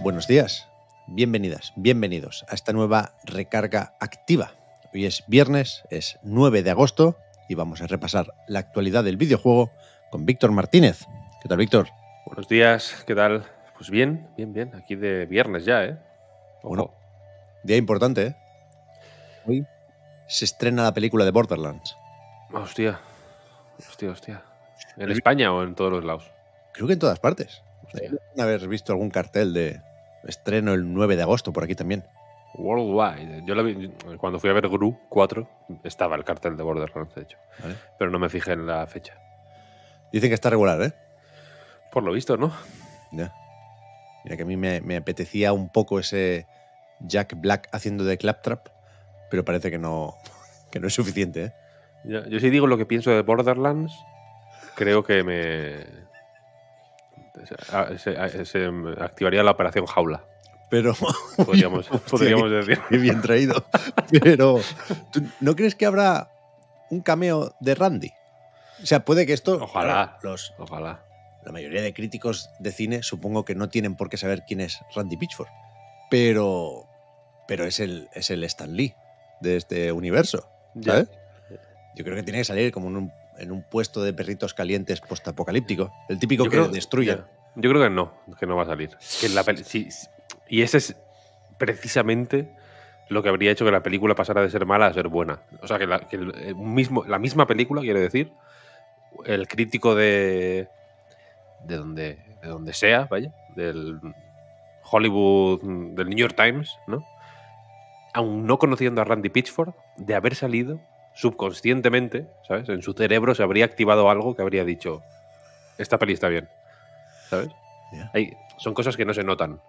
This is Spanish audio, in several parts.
Buenos días, bienvenidas, bienvenidos a esta nueva recarga activa. Hoy es viernes, es 9 de agosto y vamos a repasar la actualidad del videojuego con Víctor Martínez. ¿Qué tal, Víctor? Buenos días, ¿qué tal? Pues bien, bien, bien, aquí de viernes ya, ¿eh? Bueno, día importante, ¿eh? Hoy se estrena la película de Borderlands. Hostia, hostia, hostia. ¿En España o en todos los lados? Creo que en todas partes. Deben haber visto algún cartel de Estreno el 9 de agosto por aquí también. Worldwide. Yo cuando fui a ver Gru 4 estaba el cartel de Borderlands, de hecho. Pero no me fijé en la fecha. Dicen que está regular, ¿eh? Por lo visto, ¿no? Ya. Mira que a mí me, apetecía un poco ese Jack Black haciendo de Claptrap, pero parece que no, no es suficiente, ¿eh? Yo, sí digo lo que pienso de Borderlands, creo que me, se, ah, ah, mm, activaría la operación jaula. Pero. Podríamos, podríamos decir. Bien traído. Pero. ¿No crees que habrá un cameo de Randy? O sea, puede que esto. Ojalá. Los, ojalá. La mayoría de críticos de cine supongo que no tienen por qué saber quién es Randy Pitchford. Pero. Pero es el, es el Stan Lee de este universo. ¿Sabes? Yo creo que tiene que salir como en un en un puesto de perritos calientes postapocalíptico. El típico que destruye. Yo, creo que no, que no va a salir. y ese es precisamente lo que habría hecho que la película pasara de ser mala a ser buena. O sea, que la, eh, mismo, la misma película, quiere decir, el crítico de. de donde, de donde sea, vaya, del Hollywood, del New York Times, ¿no? Aún no conociendo a Randy Pitchford, de haber salido subconscientemente, ¿sabes? En su cerebro se habría activado algo que habría dicho, esta peli está bien, ¿sabes? son cosas que no se notan.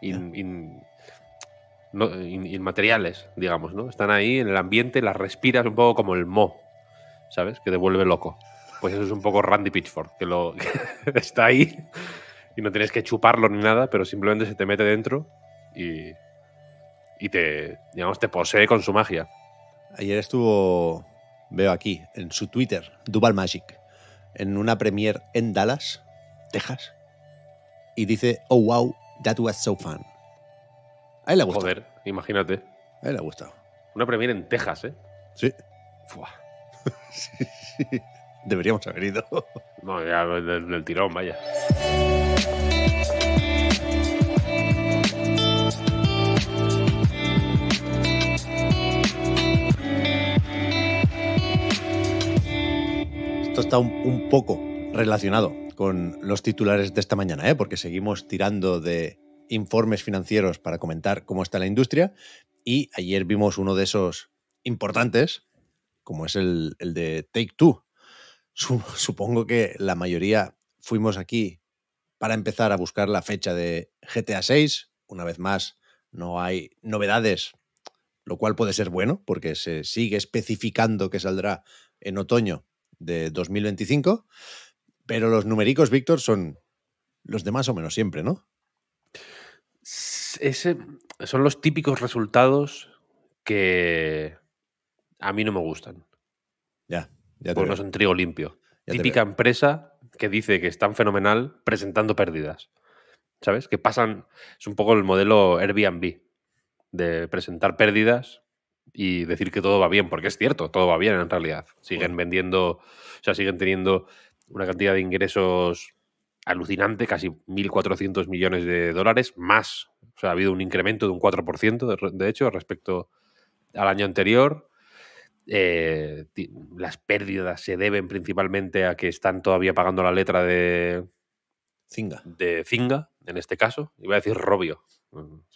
inmateriales, digamos, ¿no? Están ahí en el ambiente, las respiras un poco como el mo, ¿sabes? Que te vuelve loco. Pues eso es un poco Randy Pitchford, que lo está ahí y no tienes que chuparlo ni nada, pero simplemente se te mete dentro y, y te, digamos, te posee con su magia. Ayer estuvo, veo aquí, en su Twitter, Duval Magic, en una premiere en Dallas, Texas, y dice, oh wow, that was so fun. A él le ha gustado. Joder, imagínate. A él le ha gustado. Una premiere en Texas, ¿eh? Sí. Fua. Deberíamos haber ido. no, ya del, del tirón, vaya. Esto está un, poco relacionado con los titulares de esta mañana, ¿eh? porque seguimos tirando de informes financieros para comentar cómo está la industria y ayer vimos uno de esos importantes, como es el, de Take Two. Supongo que la mayoría fuimos aquí para empezar a buscar la fecha de GTA VI. Una vez más, no hay novedades, lo cual puede ser bueno porque se sigue especificando que saldrá en otoño de 2025, pero los numéricos, Víctor, son los de más o menos siempre, ¿no? Ese, son los típicos resultados que a mí no me gustan. Ya, ya Porque no son trigo limpio. Típica empresa que dice que están fenomenal presentando pérdidas. ¿Sabes? Que pasan, es un poco el modelo Airbnb, de presentar pérdidas y decir que todo va bien, porque es cierto, todo va bien en realidad. Siguen vendiendo, o sea, siguen teniendo una cantidad de ingresos alucinante, casi 1.400 millones de dólares, más. O sea, ha habido un incremento de un 4%, de, hecho, respecto al año anterior. Eh, las pérdidas se deben principalmente a que están todavía pagando la letra de... Zinga. De Zinga, en este caso. Iba a decir Robio.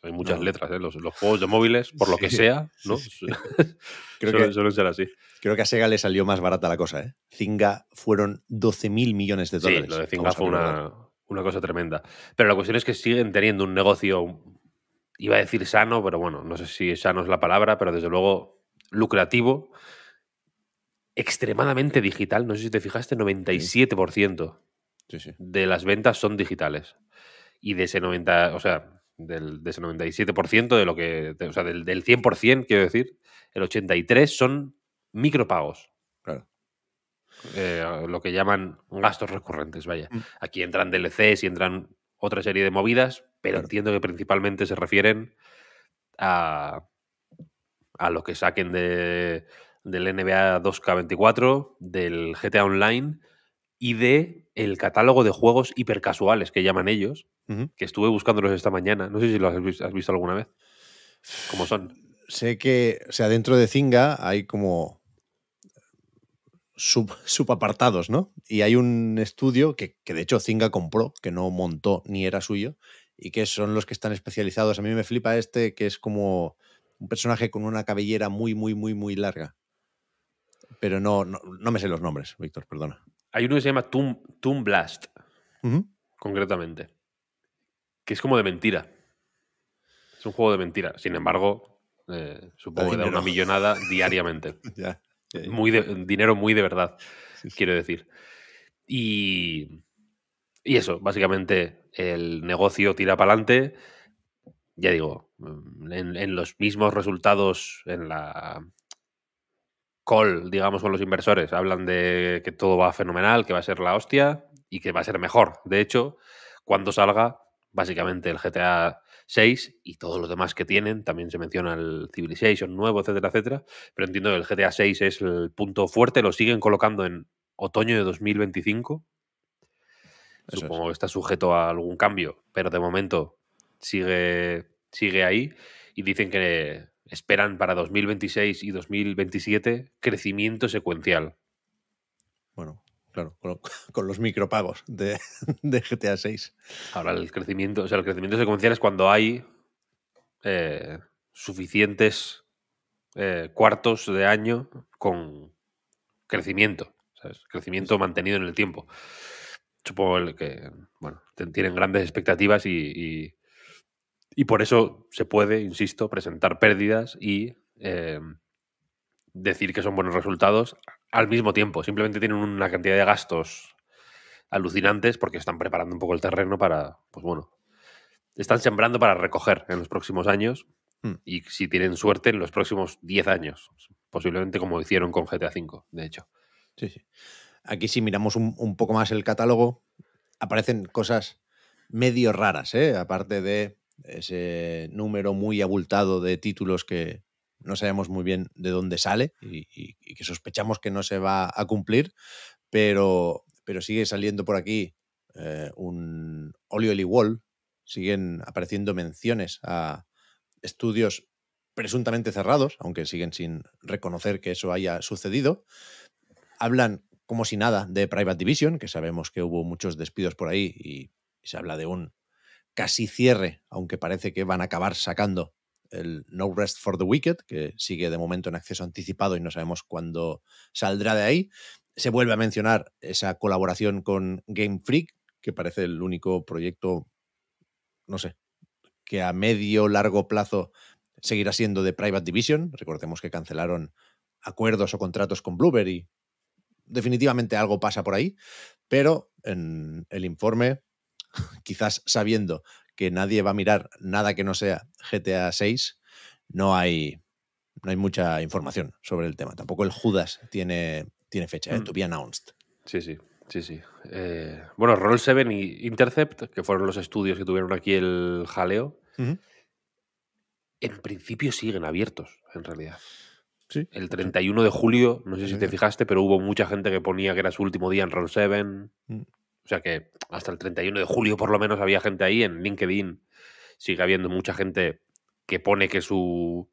Hay muchas letras, ¿eh? los, juegos de móviles, por lo que sea, ¿no? creo suelen, que, ser así. Creo que a Sega le salió más barata la cosa, ¿eh? Zinga fueron 12.000 millones de dólares. Sí, lo de Zinga fue una, una, cosa tremenda. Pero la cuestión es que siguen teniendo un negocio, iba a decir sano, pero bueno, no sé si sano es la palabra, pero desde luego lucrativo, extremadamente digital. No sé si te fijaste, 97% de las ventas son digitales. Y de ese 90, o sea, del, de ese 97% de lo que, o sea, del, 100%, quiero decir, el 83% son micropagos. Claro. Eh, lo que llaman gastos recurrentes, vaya. Mm. Aquí entran DLCs y entran otra serie de movidas, pero entiendo que principalmente se refieren a, a lo que saquen de, del NBA 2K24, del GTA Online y de el catálogo de juegos hipercasuales que llaman ellos, que estuve buscándolos esta mañana. No sé si los has visto, alguna vez. ¿Cómo son? Sé que, o sea, dentro de Zinga hay como Sub, subapartados, ¿no? Y hay un estudio que, de hecho Zinga compró, que no montó ni era suyo, y que son los que están especializados. A mí me flipa este, que es como un personaje con una cabellera muy, muy, muy, muy larga. Pero no, no, me sé los nombres, Víctor, perdona. Hay uno que se llama Toon, Blast, concretamente que es como de mentira. Es un juego de mentira. Sin embargo, eh, supongo que da una millonada diariamente. Muy dinero muy de verdad, quiero decir. Y, eso, básicamente el negocio tira para adelante. Ya digo, mm, en, en los mismos resultados, en la call, digamos, con los inversores, hablan de que todo va fenomenal, que va a ser la hostia y que va a ser mejor. De hecho, cuando salga, básicamente el GTA 6 y todos los demás que tienen. También se menciona el Civilization nuevo, etcétera, etcétera. Pero entiendo que el GTA 6 es el punto fuerte, lo siguen colocando en otoño de 2025. Supongo que está sujeto a algún cambio, pero de momento sigue, sigue ahí. Y dicen que esperan para 2026 y 2027 crecimiento secuencial. Bueno, claro, con, los micropagos de, GTA 6. Ahora el crecimiento, o sea, el crecimiento secuencial es cuando hay eh, suficientes eh, cuartos de año con crecimiento, crecimiento mantenido en el tiempo. Supongo que, bueno, tienen grandes expectativas y, y, por eso se puede, insisto, presentar pérdidas y eh, decir que son buenos resultados al mismo tiempo. Simplemente tienen una cantidad de gastos alucinantes porque están preparando un poco el terreno para, pues bueno, están sembrando para recoger en los próximos años hmm. y si tienen suerte en los próximos 10 años, posiblemente como hicieron con GTA V, de hecho. Sí, sí. Aquí si miramos un, un poco más el catálogo, aparecen cosas medio raras, ¿eh? aparte de ese número muy abultado de títulos que, no sabemos muy bien de dónde sale y, que sospechamos que no se va a cumplir, pero, pero sigue saliendo por aquí eh, un el Wall, siguen apareciendo menciones a estudios presuntamente cerrados, aunque siguen sin reconocer que eso haya sucedido. Hablan como si nada de Private Division, que sabemos que hubo muchos despidos por ahí y se habla de un casi cierre, aunque parece que van a acabar sacando el No Rest for the Wicked, que sigue de momento en acceso anticipado y no sabemos cuándo saldrá de ahí. Se vuelve a mencionar esa colaboración con Game Freak, que parece el único proyecto, no sé, que a medio largo plazo seguirá siendo de Private Division. Recordemos que cancelaron acuerdos o contratos con Blueberry. Definitivamente algo pasa por ahí, pero en el informe, quizás sabiendo que nadie va a mirar nada que no sea GTA 6, no hay, no hay mucha información sobre el tema. Tampoco el Judas tiene, tiene fecha, ¿eh? mm. to announced. Sí, sí. Sí, sí. Eh, bueno, Roll 7 y Intercept, que fueron los estudios que tuvieron aquí el jaleo, en principio siguen abiertos, en realidad. El 31 de julio, no sé si te fijaste, pero hubo mucha gente que ponía que era su último día en Roll 7. O sea que hasta el 31 de julio por lo menos había gente ahí en LinkedIn. Sigue habiendo mucha gente que pone que su,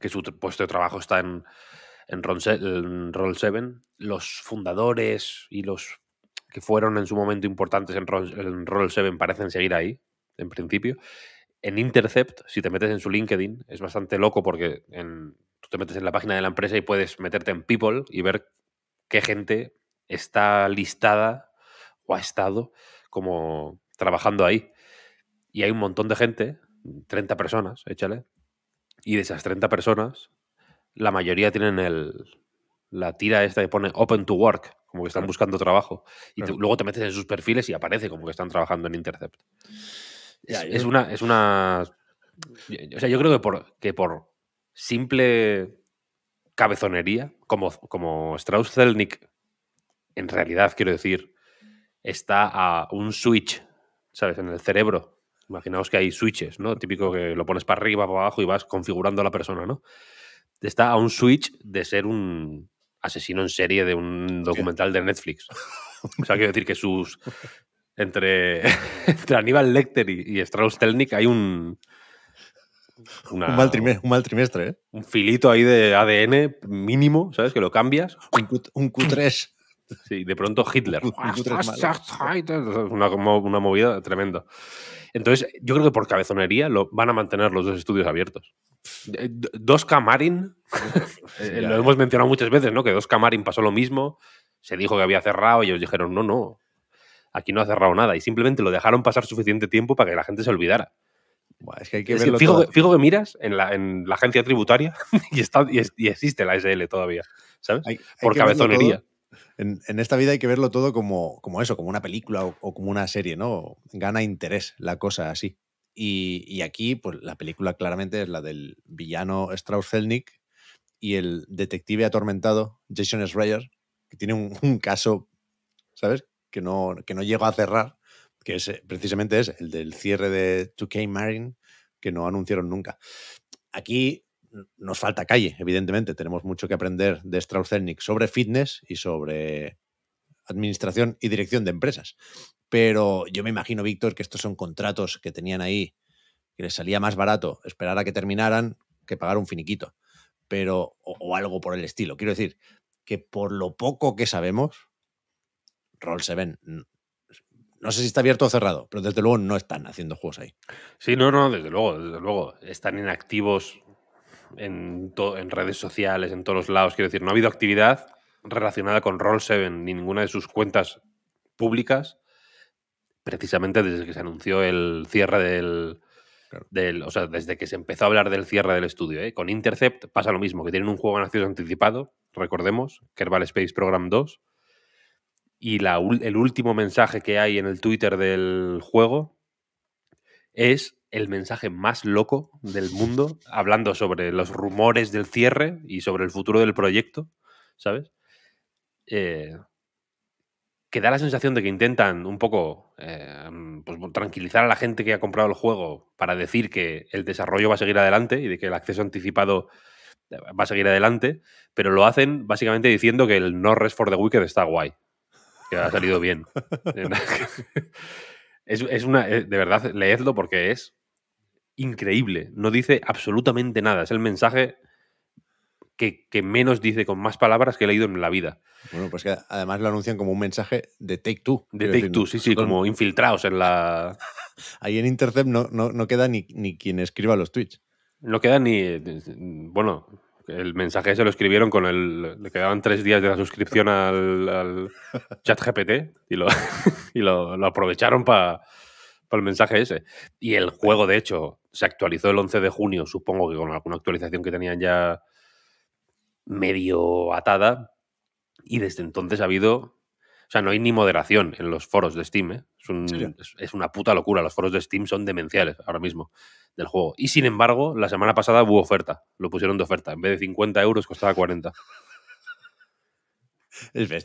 que su puesto de trabajo está en, en, Roll 7. Los fundadores y los que fueron en su momento importantes en, Roll, 7 parecen seguir ahí, en principio. En Intercept, si te metes en su LinkedIn, es bastante loco porque tú te metes en la página de la empresa y puedes meterte en People y ver qué gente está listada o ha estado como trabajando ahí. Y hay un montón de gente, 30 personas, échale. Y de esas 30 personas, la mayoría tienen el, la tira esta que pone Open to Work, como que están buscando trabajo. Y luego te metes en sus perfiles y aparece como que están trabajando en Intercept. es, una, es una. O sea, yo creo que por, por simple cabezonería, como, como Strauss Zelnick, en realidad quiero decir, está a un switch, ¿sabes? En el cerebro. Imaginaos que hay switches, ¿no? Típico que lo pones para arriba, para abajo y vas configurando a la persona, ¿no? Está a un switch de ser un asesino en serie de un documental de Netflix. O sea, quiero decir que sus. Entre, Aníbal Lecter y, Strauss Telnik hay un. un, mal trimestre, un ¿eh? Un filito ahí de ADN mínimo, ¿sabes? Que lo cambias. un Q3. Sí, de pronto Hitler. Ah, una, movida tremenda. Entonces, yo creo que por cabezonería lo, van a mantener los dos estudios abiertos. Eh, dos Camarin, eh, lo hemos mencionado muchas veces, ¿no? Que Dos Camarin pasó lo mismo, se dijo que había cerrado y ellos dijeron, no, no, aquí no ha cerrado nada. Y simplemente lo dejaron pasar suficiente tiempo para que la gente se olvidara. que fijo, Que, miras en la, agencia tributaria y, está, y, existe la SL todavía, ¿sabes? por cabezonería en, esta vida hay que verlo todo como, eso, como una película o, como una serie, ¿no? Gana interés la cosa así. Y, aquí, pues la película claramente es la del villano Strauss Zelnick y el detective atormentado Jason Schreier, que tiene un, caso, ¿sabes? Que no, que no llega a cerrar, que es, eh, precisamente es el del cierre de 2K Marine, que no anunciaron nunca. Aquí nos falta calle, evidentemente. Tenemos mucho que aprender de strauss sobre fitness y sobre administración y dirección de empresas. Pero yo me imagino, Víctor, que estos son contratos que tenían ahí, que les salía más barato esperar a que terminaran que pagar un finiquito. Pero, o, algo por el estilo. Quiero decir, que por lo poco que sabemos, Roll 7 no sé si está abierto o cerrado, pero desde luego no están haciendo juegos ahí. Sí, no, no, desde luego, desde luego. Están inactivos en, en redes sociales, en todos los lados. Quiero decir, no ha habido actividad relacionada con Roll7 ni ninguna de sus cuentas públicas, precisamente desde que se anunció el cierre del, o sea, desde que se empezó a hablar del cierre del estudio. ¿eh? Con Intercept pasa lo mismo, que tienen un juego en anticipado, recordemos, Kerbal Space Program 2. Y la, el último mensaje que hay en el Twitter del juego es el mensaje más loco del mundo, hablando sobre los rumores del cierre y sobre el futuro del proyecto, ¿sabes? Eh, que da la sensación de que intentan un poco eh, pues, tranquilizar a la gente que ha comprado el juego para decir que el desarrollo va a seguir adelante y de que el acceso anticipado eh, va a seguir adelante, pero lo hacen básicamente diciendo que el No Rest for the Wicked está guay, que ha salido bien. es, es, una, de verdad, leedlo porque es increíble. No dice absolutamente nada. Es el mensaje que, menos dice con más palabras que he leído en la vida. Bueno, pues que además lo anuncian como un mensaje de Take Two. De Take Two, sí, sí, como infiltrados en la. Ahí en Intercept no, no, queda ni, ni, quien escriba los tweets. No queda ni. Bueno, el mensaje se lo escribieron con el. Le quedaban tres días de la suscripción al, chat GPT y lo, y lo, aprovecharon para el mensaje ese. Y el juego, de hecho, se actualizó el 11 de junio, supongo que con alguna actualización que tenían ya medio atada. Y desde entonces ha habido. O sea, no hay ni moderación en los foros de Steam. ¿eh? Es, una puta locura. Los foros de Steam son demenciales ahora mismo del juego. Y sin embargo, la semana pasada hubo oferta. Lo pusieron de oferta. En vez de 50 euros, costaba 40. Es ¿eh?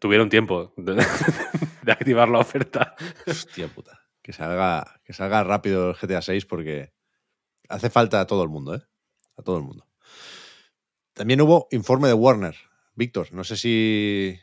Tuvieron tiempo de, de activar la oferta. Hostia puta que salga, que rápido el GTA 6 porque hace falta a todo el mundo, ¿eh? A todo el mundo. También hubo informe de Warner. Víctor, no sé si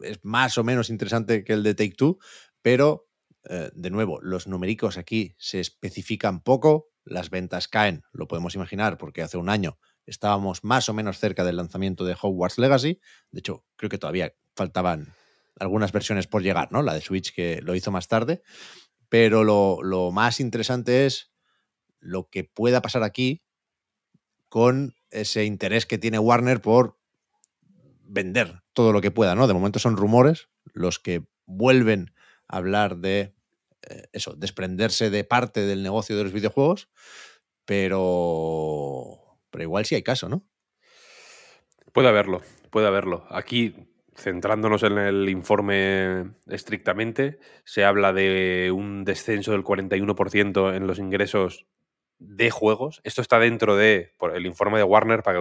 es más o menos interesante que el de Take Two, pero eh, de nuevo, los numéricos aquí se especifican poco, las ventas caen, lo podemos imaginar, porque hace un año estábamos más o menos cerca del lanzamiento de Hogwarts Legacy. De hecho, creo que todavía faltaban algunas versiones por llegar, ¿no? La de Switch que lo hizo más tarde. Pero lo, más interesante es lo que pueda pasar aquí con ese interés que tiene Warner por vender todo lo que pueda, ¿no? De momento son rumores los que vuelven a hablar de eh, eso, desprenderse de parte del negocio de los videojuegos, pero pero igual sí hay caso, ¿no? Puede haberlo, puede haberlo. Aquí centrándonos en el informe estrictamente, se habla de un descenso del 41% en los ingresos de juegos. Esto está dentro de el informe de Warner para,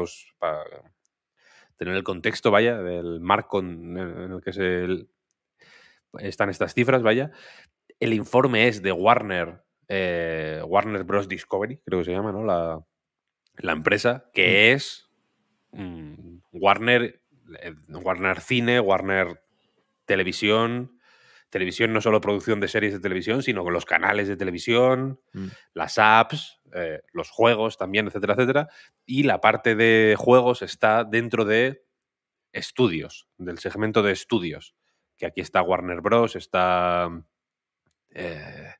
tener el contexto, vaya, del marco en el que están estas cifras, vaya. El informe es de Warner, eh, Warner Bros. Discovery, creo que se llama, ¿no? La, empresa, que mm. es mm, Warner eh, Warner Cine, Warner Televisión, televisión no solo producción de series de televisión, sino con los canales de televisión, mm. las apps, eh, los juegos también, etcétera, etcétera. Y la parte de juegos está dentro de estudios, del segmento de estudios, que aquí está Warner Bros., está eh,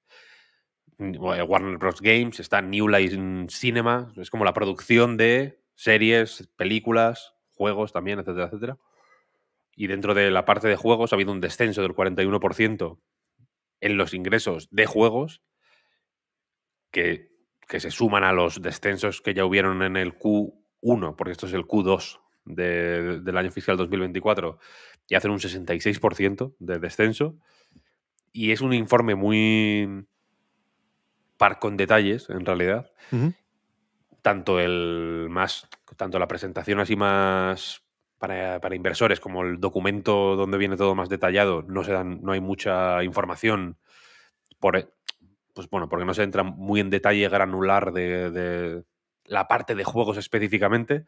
Warner Bros. Games, está New Line Cinema, es como la producción de series, películas, juegos también, etcétera, etcétera. Y dentro de la parte de juegos ha habido un descenso del 41% en los ingresos de juegos que, que, se suman a los descensos que ya hubieron en el Q1, porque esto es el Q2 de, del año fiscal 2024, y hacen un 66% de descenso. Y es un informe muy par con detalles, en realidad, tanto el más, tanto la presentación así más para, para, inversores como el documento donde viene todo más detallado, no se dan, no hay mucha información por e, pues bueno, porque no se entra muy en detalle granular de, de la parte de juegos específicamente,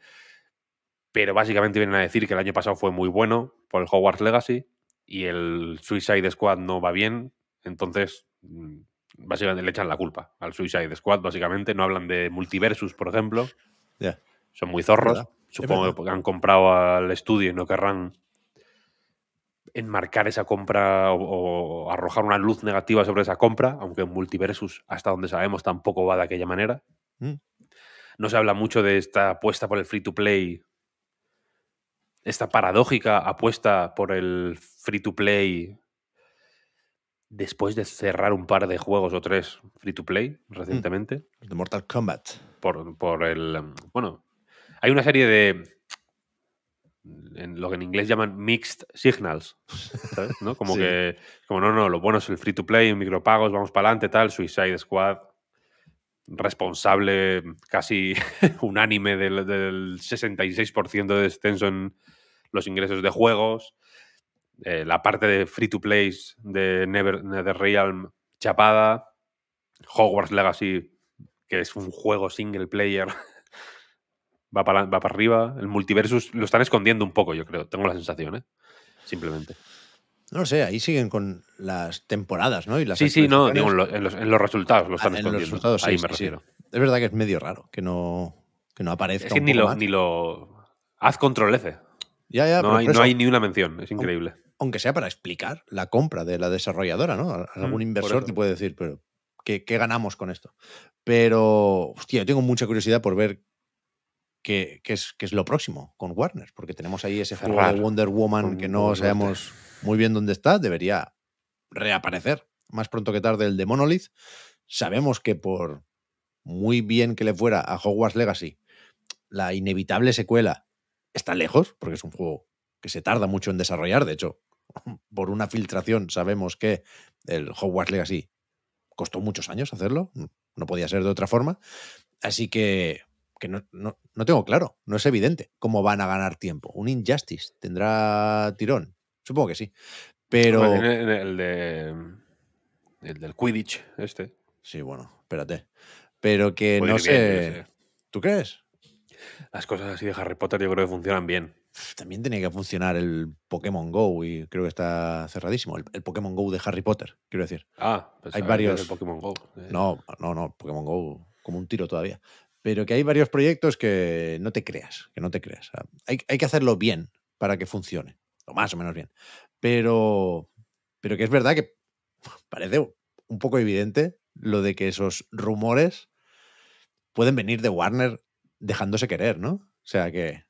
pero básicamente vienen a decir que el año pasado fue muy bueno por el Hogwarts Legacy y el Suicide Squad no va bien, entonces mm, básicamente le echan la culpa al Suicide Squad, básicamente. No hablan de multiversus, por ejemplo. Son muy zorros. Supongo que han comprado al estudio y no querrán enmarcar esa compra o, arrojar una luz negativa sobre esa compra, aunque en multiversus, hasta donde sabemos, tampoco va de aquella manera. Mm. No se habla mucho de esta apuesta por el free to play, esta paradójica apuesta por el free to play después de cerrar un par de juegos o tres free to play mm. recientemente. De Mortal Kombat. Por, el. Em, bueno, hay una serie de. En lo que en inglés llaman mixed signals. ¿sabes? ¿No? Como que. Como no, no, lo bueno es el free to play, micropagos, vamos para adelante, tal. Suicide Squad, responsable casi unánime del, del 66% de descenso en los ingresos de juegos. Eh, la parte de free to play de Never, Realm chapada, Hogwarts Legacy, que es un juego single player, va para, arriba. El multiversus lo están escondiendo un poco, yo creo. Tengo la sensación, ¿eh? Simplemente. No lo sé, ahí siguen con las temporadas, ¿no? Y sí, sí, no, en, los, resultados lo ah, están resultados, ahí me refiero. Es verdad que es medio raro que no, que no aparezca. Es que lo, ni lo. Haz control F no, hay, ni una mención, es increíble. Aunque, sea para explicar la compra de la desarrolladora, ¿no? Algún mm, inversor te puede decir, pero ¿qué, ganamos con esto? Pero, hostia, yo tengo mucha curiosidad por ver qué, es, qué es, lo próximo con Warner, porque tenemos ahí ese juego de Wonder Woman que no sabemos muy bien dónde está, debería reaparecer más pronto que tarde el de Monolith. Sabemos que por muy bien que le fuera a Hogwarts Legacy, la inevitable secuela está lejos, porque es un juego que se tarda mucho en desarrollar. De hecho, por una filtración sabemos que el Hogwarts Legacy costó muchos años hacerlo, no podía ser de otra forma. Así que, que no, no, tengo claro, no es evidente cómo van a ganar tiempo. Un Injustice tendrá tirón, supongo que sí. Pero. el, de, el del Quidditch, este. Sí, bueno, espérate. Pero que no sé. ¿Tú crees? Las cosas así de Harry Potter yo creo que funcionan bien. También tenía que funcionar el Pokémon Go y creo que está cerradísimo. El, Pokémon Go de Harry Potter, quiero decir. Ah, hay varios. Pokémon Go. Eh. No, no, no, Pokémon Go como un tiro todavía. Pero que hay varios proyectos que no te creas, que no te creas. Ah, hay, hay que hacerlo bien para que funcione, o más o menos bien. Pero, pero que es verdad que parece un poco evidente lo de que esos rumores pueden venir de Warner dejándose querer, ¿no? O sea que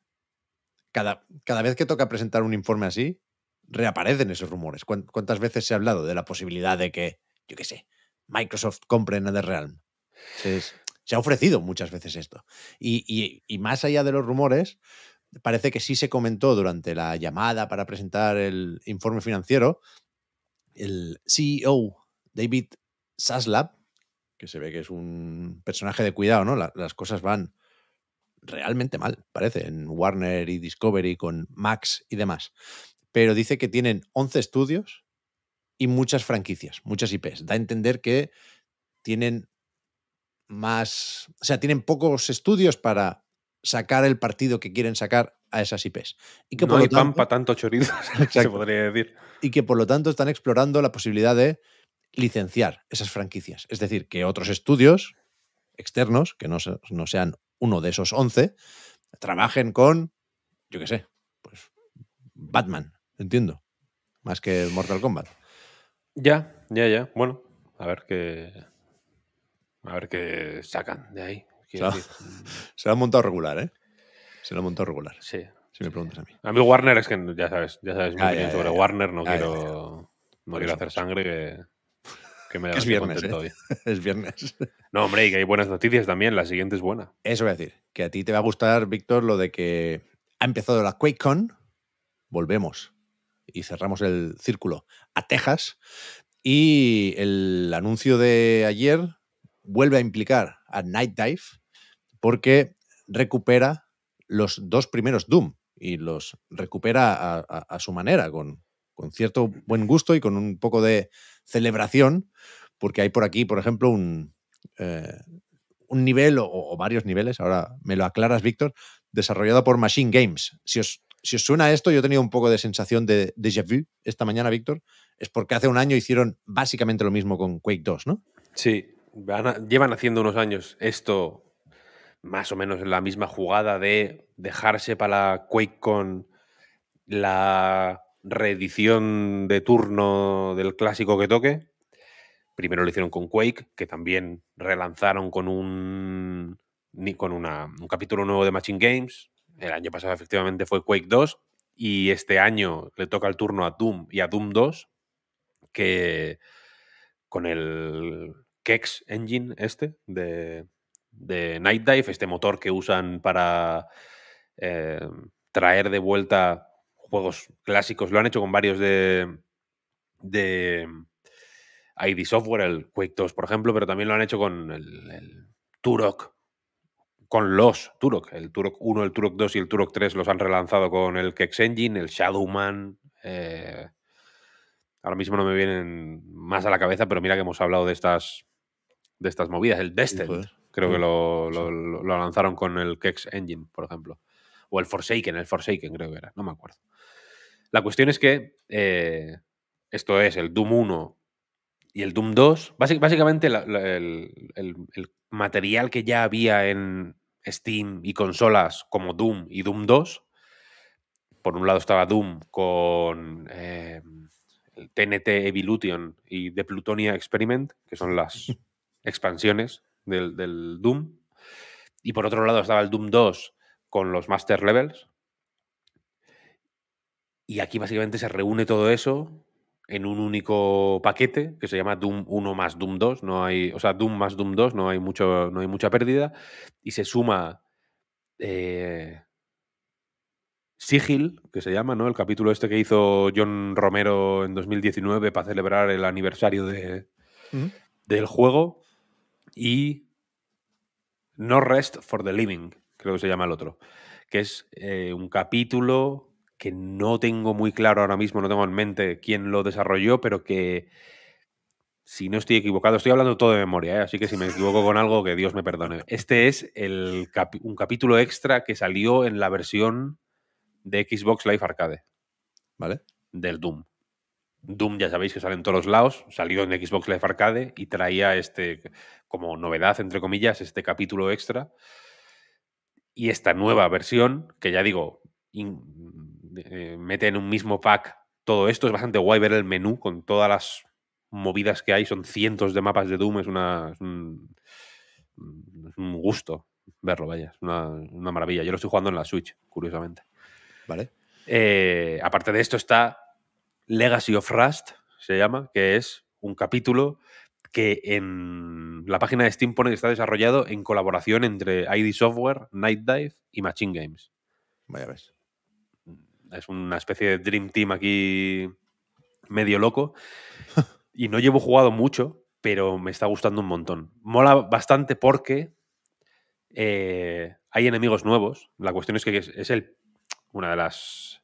cada, cada vez que toca presentar un informe así, reaparecen esos rumores. ¿Cuántas veces se ha hablado de la posibilidad de que, yo qué sé, Microsoft compre NetherRealm? Se, se ha ofrecido muchas veces esto. Y, más allá de los rumores, parece que sí se comentó durante la llamada para presentar el informe financiero, el CEO David Saslab, que se ve que es un personaje de cuidado, ¿no? las cosas van realmente mal, parece, en Warner y Discovery con Max y demás. Pero dice que tienen 11 estudios y muchas franquicias, muchas IPs. Da a entender que tienen más, o sea, tienen pocos estudios para sacar el partido que quieren sacar a esas IPs. Y que por lo tanto, tanto chorizo, se podría decir. Y que por lo tanto están explorando la posibilidad de licenciar esas franquicias. Es decir, que otros estudios externos, que no, no sean uno de esos 11, trabajen con, yo qué sé, pues Batman, entiendo, más que Mortal Kombat. Ya, ya, ya. Bueno, a ver qué. A ver qué sacan de ahí. Se, lo han montado regular, ¿eh? Se lo han montado regular. Sí. Si me preguntas a mí. A mí Warner es que ya sabes, ya sabes muy bien sobre Warner, no quiero. No quiero hacer sangre que es viernes, ¿eh? es viernes. No, hombre, y que hay buenas noticias también. La siguiente es buena. Eso voy a decir. Que a ti te va a gustar, Víctor, lo de que ha empezado la QuakeCon. Volvemos y cerramos el círculo a Texas. Y el anuncio de ayer vuelve a implicar a Night Dive porque recupera los dos primeros Doom y los recupera a, a su manera, con, con cierto buen gusto y con un poco de celebración, porque hay por aquí, por ejemplo, un, eh, un nivel o, varios niveles, ahora me lo aclaras, Víctor, desarrollado por Machine Games. Si os, si os suena esto, yo he tenido un poco de sensación de déjà vu esta mañana, Víctor, es porque hace un año hicieron básicamente lo mismo con Quake 2, ¿no? Sí, llevan haciendo unos años esto, más o menos la misma jugada de dejarse para Quake con la reedición de turno del clásico que toque. Primero lo hicieron con Quake, que también relanzaron con un con un capítulo nuevo de Machine Games. El año pasado efectivamente fue Quake 2 y este año le toca el turno a Doom y a Doom 2, que con el Kex Engine este de, de Night Dive, este motor que usan para eh, traer de vuelta juegos clásicos. Lo han hecho con varios de, ID Software, el Quake 2, por ejemplo, pero también lo han hecho con el, Turok, con los Turok. El Turok 1, el Turok 2 y el Turok 3 los han relanzado con el Kex Engine, el Shadowman. Eh, ahora mismo no me vienen más a la cabeza, pero mira que hemos hablado de estas, de estas movidas. El Destiny creo que mm. lo, lo, lanzaron con el Kex Engine, por ejemplo. O el Forsaken, el Forsaken creo que era, no me acuerdo. La cuestión es que eh, esto es el Doom 1 y el Doom 2. básicamente el, material que ya había en Steam y consolas como Doom y Doom 2. Por un lado estaba Doom con em, el TNT Evolution y The Plutonia Experiment, que son las expansiones del, del Doom. Y por otro lado estaba el Doom 2 con los master levels. Y aquí básicamente se reúne todo eso en un único paquete que se llama Doom 1 más Doom 2, no hay, o sea, Doom más Doom 2, no hay, mucho, no hay mucha pérdida, y se suma eh, Sigil, que se llama, ¿no? El capítulo este que hizo John Romero en 2019 para celebrar el aniversario del juego, y No Rest for the Living, creo que se llama el otro, que es eh, un capítulo que no tengo muy claro ahora mismo, no tengo en mente quién lo desarrolló, pero que, si no estoy equivocado, estoy hablando todo de memoria, ¿eh? así que si me equivoco con algo, que Dios me perdone. Este es el un capítulo extra que salió en la versión de Xbox Live Arcade. ¿Vale? Del Doom. Doom, ya sabéis que sale en todos los lados, salió en Xbox Live Arcade y traía este, como novedad, entre comillas, este capítulo extra y esta nueva versión, que ya digo, eh, mete en un mismo pack todo esto, es bastante guay ver el menú con todas las movidas que hay, son cientos de mapas de Doom, es, una, mm, un, gusto verlo, vaya, es una, maravilla. Yo lo estoy jugando en la Switch, curiosamente. Vale. Eh, aparte de esto está Legacy of Rust, se llama, que es un capítulo que en la página de Steam pone está desarrollado en colaboración entre ID Software, Night Dive y Machine Games. Vaya ves. Mm, es una especie de Dream Team aquí medio loco. y no llevo jugado mucho, pero me está gustando un montón. Mola bastante porque eh, hay enemigos nuevos. La cuestión es que es, el, una de las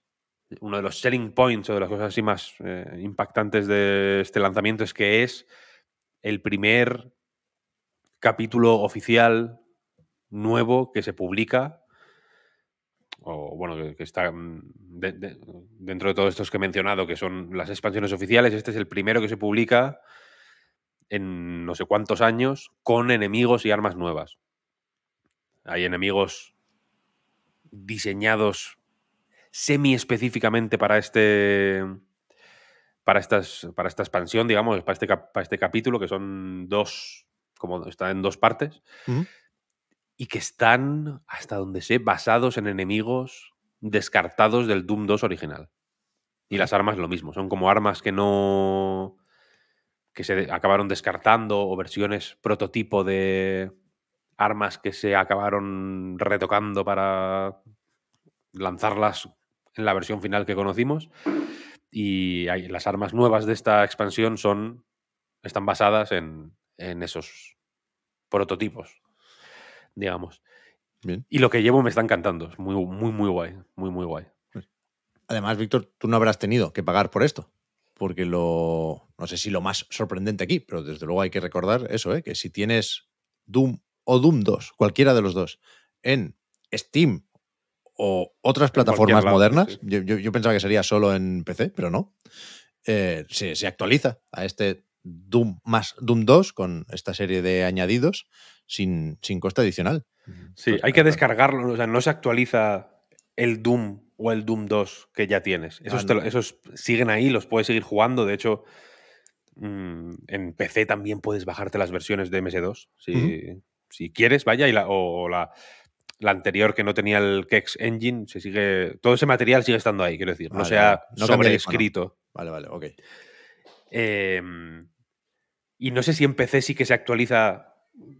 uno de los selling points o de las cosas así más eh, impactantes de este lanzamiento es que es el primer capítulo oficial nuevo que se publica, o bueno, que, está mm, dentro de todos estos que he mencionado, que son las expansiones oficiales, este es el primero que se publica en no sé cuántos años con enemigos y armas nuevas. Hay enemigos diseñados semi específicamente para este para, estas, para esta expansión, digamos, para este, este capítulo, que son dos, como está en dos partes, y que están, hasta donde sé, basados en enemigos descartados del Doom 2 original. Y las armas lo mismo, son como armas que no. que se acabaron descartando o versiones prototipo de armas que se acabaron retocando para lanzarlas en la versión final que conocimos. Y las armas nuevas de esta expansión son, están basadas en, en esos prototipos, digamos. Y lo que llevo me está encantando. Es muy, muy, muy guay. Muy, muy guay. Pues, además, Víctor, tú no habrás tenido que pagar por esto. Porque lo. No sé si lo más sorprendente aquí, pero desde luego hay que recordar eso, ¿eh? que si tienes Doom o Doom 2, cualquiera de los dos, en Steam o otras plataformas modernas. Yo, yo, pensaba que sería solo en PC, pero no. Eh, se, actualiza a este Doom más Doom 2 con esta serie de añadidos sin, sin coste adicional. Sí, pues hay que descargarlo, o sea, no se actualiza el Doom o el Doom 2 que ya tienes. Ah, esos, siguen ahí, los puedes seguir jugando. De hecho, mm, en PC también puedes bajarte las versiones de MS2 si, si quieres, vaya, y la, o la, la anterior que no tenía el Kex Engine, se sigue. Todo ese material sigue estando ahí, quiero decir. no sea sobreescrito. Vale, vale, ok. Em, y no sé si en PC sí que se actualiza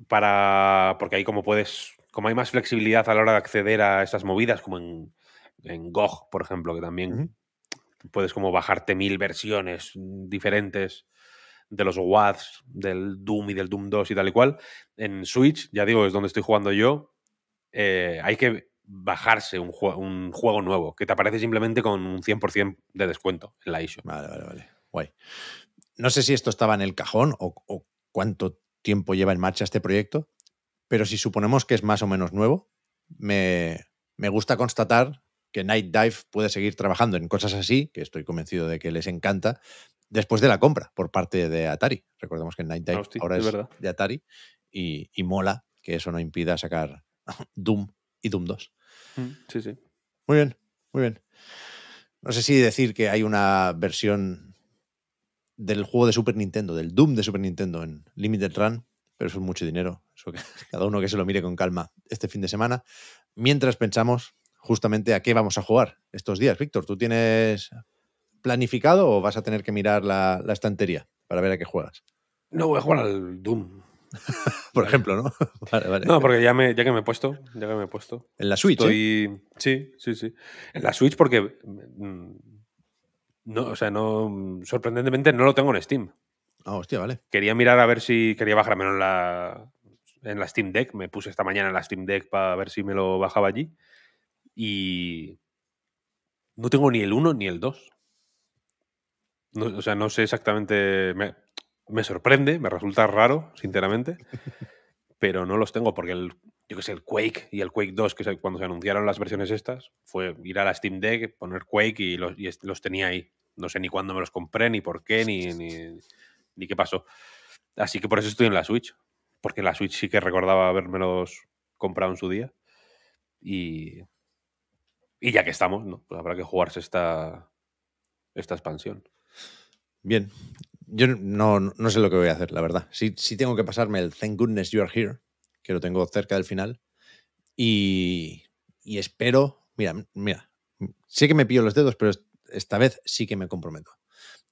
para. Porque ahí como puedes. Como hay más flexibilidad a la hora de acceder a estas movidas, como en, en GOG, por ejemplo, que también puedes como bajarte mil versiones diferentes de los WADs, del Doom y del Doom 2 y tal y cual. En Switch, ya digo, es donde estoy jugando yo, eh, hay que bajarse un, juego nuevo, que te aparece simplemente con un 100% de descuento en la eShop. Vale, vale, vale. Guay. No sé si esto estaba en el cajón o, cuánto tiempo lleva en marcha este proyecto, pero si suponemos que es más o menos nuevo, me, gusta constatar que Night Dive puede seguir trabajando en cosas así, que estoy convencido de que les encanta, después de la compra por parte de Atari. Recordemos que Night Dive ahora es, de Atari y, mola que eso no impida sacar Doom y Doom 2. Mm, sí, sí. Muy bien, muy bien. No sé si decir que hay una versión del juego de Super Nintendo, del Doom de Super Nintendo en Limited Run, pero eso es mucho dinero. Eso que, cada uno que se lo mire con calma este fin de semana. Mientras pensamos justamente a qué vamos a jugar estos días. Víctor, ¿tú tienes planificado o vas a tener que mirar la, la, estantería para ver a qué juegas? No, voy a jugar al Doom. Por ejemplo, ¿no? vale, vale. No, porque ya, ya que me he puesto, ya que me he puesto. En la Switch. Eh? Sí, sí, sí. En la Switch porque mm, no, o sea, no sorprendentemente no lo tengo en Steam. Ah, hostia, vale. Quería mirar a ver si quería bajármelo en la en la Steam Deck, me puse esta mañana en la Steam Deck para ver si me lo bajaba allí y no tengo ni el 1 ni el 2. No, o sea, no sé exactamente me sorprende, me resulta raro, sinceramente, pero no los tengo porque el, yo que sé, el Quake y el Quake 2, que cuando se anunciaron las versiones estas, fue ir a la Steam Deck, poner Quake y los, los tenía ahí. No sé ni cuándo me los compré, ni por qué, ni, ni, qué pasó. Así que por eso estoy en la Switch, porque la Switch sí que recordaba los comprado en su día. Y, y ya que estamos, pues habrá que jugarse esta, esta expansión. Bien, yo no, no, sé lo que voy a hacer, la verdad. Sí, tengo que pasarme el Thank Goodness You Are Here, que lo tengo cerca del final. Y, espero, mira, mira, sé que me pillo los dedos, pero esta vez sí que me comprometo.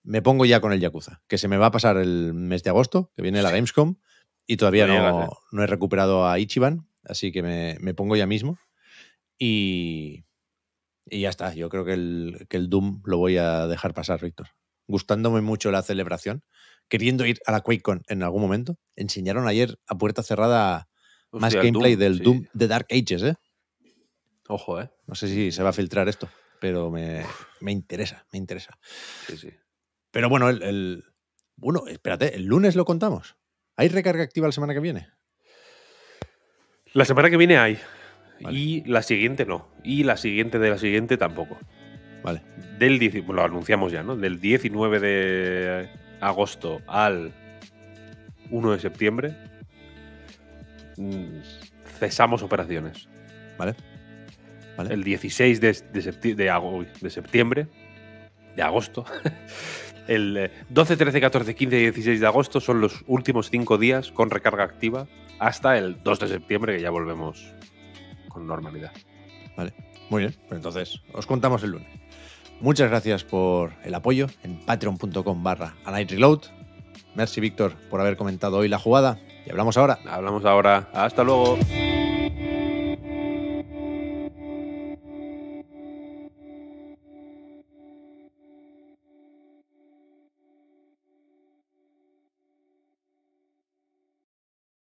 Me pongo ya con el Yakuza, que se me va a pasar el mes de agosto, que viene la Gamescom, y todavía no, no he recuperado a Ichiban, así que me, pongo ya mismo. Y, y ya está, yo creo que el, que el Doom lo voy a dejar pasar, Víctor gustándome mucho la celebración, queriendo ir a la QuakeCon en algún momento. Enseñaron ayer a puerta cerrada más gameplay del Doom de Dark Ages, ¿eh? Ojo, ¿eh? No sé si se va a filtrar esto, pero me, interesa, me interesa. Pero bueno, el, Bueno, espérate, el lunes lo contamos. ¿Hay recarga activa la semana que viene? La semana que viene hay. Y la siguiente no. Y la siguiente de la siguiente tampoco. Vale. Del lo anunciamos ya, ¿no? Del 19 de agosto al 1 de septiembre mm, cesamos operaciones. Vale. vale. El 16 de, de, de septiembre, de agosto, el 12, 13, 14, 15 y 16 de agosto son los últimos 5 días con recarga activa hasta el 2 de septiembre que ya volvemos con normalidad. Vale. Muy bien, pues entonces os contamos el lunes. Muchas gracias por el apoyo en patreon.com barra Reload. Merci Víctor por haber comentado hoy la jugada y hablamos ahora. Hablamos ahora. Hasta luego.